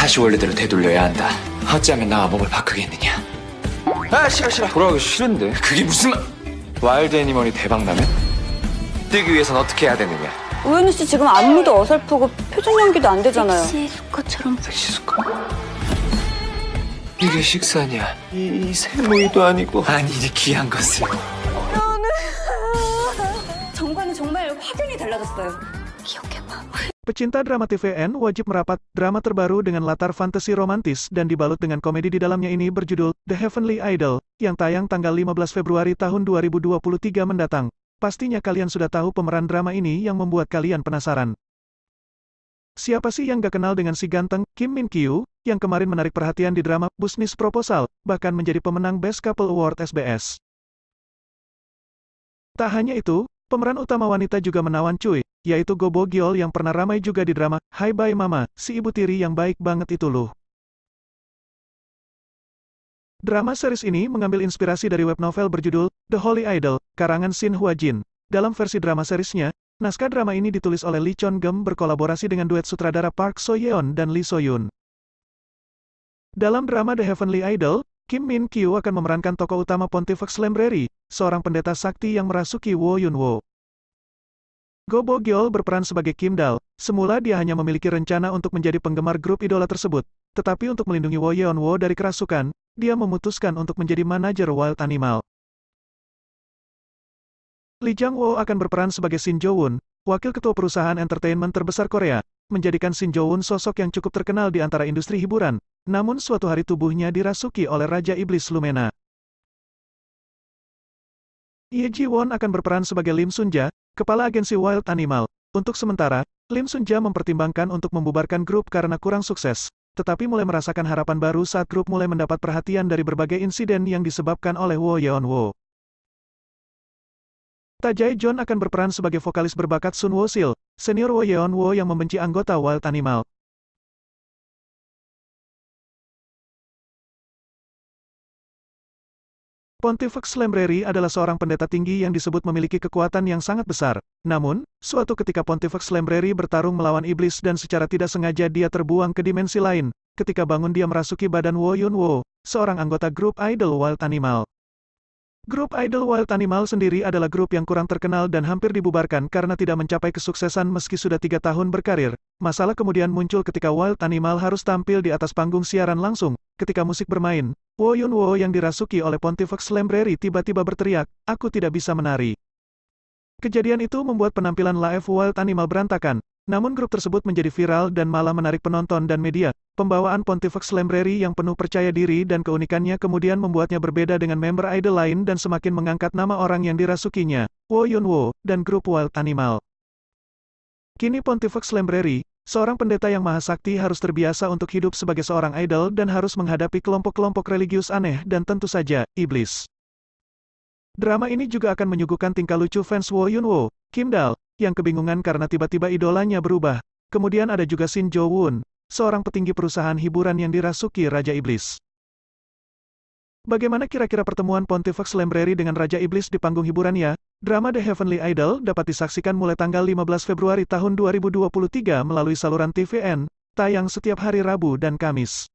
다시 원래대로 되돌려야 한다. 어찌하면 나와 몸을 바꾸겠느냐. 아 싫어 싫어. 돌아가기 싫은데. 그게 무슨 말- 와일드 애니멀이 대박 나면 뛰기 위해선 어떻게 해야 되느냐. 우현우 씨 지금 안무도 어설프고 표정 연기도 안 되잖아요. 시 수컷처럼 섹시 수컷. 이게 식사냐? 이, 이 새무이도 아니고. 아니 이 귀한 것을. 정관이 정말 확연히 달라졌어요. Pecinta drama TVN wajib merapat, drama terbaru dengan latar fantasi romantis dan dibalut dengan komedi di dalamnya ini berjudul The Heavenly Idol, yang tayang tanggal 15 Februari tahun 2023 mendatang. Pastinya kalian sudah tahu pemeran drama ini yang membuat kalian penasaran. Siapa sih yang gak kenal dengan si ganteng, Kim Min Kyu, yang kemarin menarik perhatian di drama Business Proposal, bahkan menjadi pemenang Best Couple Award SBS. Tak hanya itu, pemeran utama wanita juga menawan cuy, yaitu Gobo Giol yang pernah ramai juga di drama, Hai Bye Mama, si ibu tiri yang baik banget itu loh. Drama series ini mengambil inspirasi dari web novel berjudul The Holy Idol, karangan Shin Hua Jin. Dalam versi drama seriesnya, naskah drama ini ditulis oleh Lee Chon Gem berkolaborasi dengan duet sutradara Park So Yeon dan Lee So Yoon. Dalam drama The Heavenly Idol, Kim Min Kyu akan memerankan tokoh utama Pontifex Lembreri, seorang pendeta sakti yang merasuki Wo Yun Wo. Go Bo Gyeol berperan sebagai Kim Dal, semula dia hanya memiliki rencana untuk menjadi penggemar grup idola tersebut, tetapi untuk melindungi Wo Yeon Wo dari kerasukan, dia memutuskan untuk menjadi manajer Wild Animal. Lee Jang Wo akan berperan sebagai Shin Jo Woon, wakil ketua perusahaan entertainment terbesar Korea, menjadikan Shin Jo Woon sosok yang cukup terkenal di antara industri hiburan, namun suatu hari tubuhnya dirasuki oleh Raja Iblis Lumena. Ye Ji Won akan berperan sebagai Lim Sunja, Kepala Agensi Wild Animal. Untuk sementara, Lim Sunja mempertimbangkan untuk membubarkan grup karena kurang sukses, tetapi mulai merasakan harapan baru saat grup mulai mendapat perhatian dari berbagai insiden yang disebabkan oleh Wo Yeon Wo. Tajai John akan berperan sebagai vokalis berbakat Sun Wo Sil, senior Wo Yeon Wo yang membenci anggota Wild Animal. Pontifex Lembreri adalah seorang pendeta tinggi yang disebut memiliki kekuatan yang sangat besar. Namun, suatu ketika Pontifex Lembreri bertarung melawan iblis dan secara tidak sengaja dia terbuang ke dimensi lain. Ketika bangun dia merasuki badan Wo Yun Wo, seorang anggota grup Idol Wild Animal. Grup Idol Wild Animal sendiri adalah grup yang kurang terkenal dan hampir dibubarkan karena tidak mencapai kesuksesan meski sudah tiga tahun berkarir. Masalah kemudian muncul ketika Wild Animal harus tampil di atas panggung siaran langsung, Ketika musik bermain, Wo Yun Wo yang dirasuki oleh Pontifex Lembreri tiba-tiba berteriak, aku tidak bisa menari. Kejadian itu membuat penampilan live Wild Animal berantakan, namun grup tersebut menjadi viral dan malah menarik penonton dan media. Pembawaan Pontifex Lembreri yang penuh percaya diri dan keunikannya kemudian membuatnya berbeda dengan member idol lain dan semakin mengangkat nama orang yang dirasukinya, Wo Yun Wo, dan grup Wild Animal. Kini Pontifex Lembreri, Seorang pendeta yang maha sakti harus terbiasa untuk hidup sebagai seorang idol dan harus menghadapi kelompok-kelompok religius aneh dan tentu saja, iblis. Drama ini juga akan menyuguhkan tingkah lucu fans Wo Yun Wo, Kim Dal, yang kebingungan karena tiba-tiba idolanya berubah. Kemudian ada juga Shin Jo Woon, seorang petinggi perusahaan hiburan yang dirasuki Raja Iblis. Bagaimana kira-kira pertemuan Pontifex Lembreri dengan Raja Iblis di panggung hiburan ya? Drama The Heavenly Idol dapat disaksikan mulai tanggal 15 Februari tahun 2023 melalui saluran TVN, tayang setiap hari Rabu dan Kamis.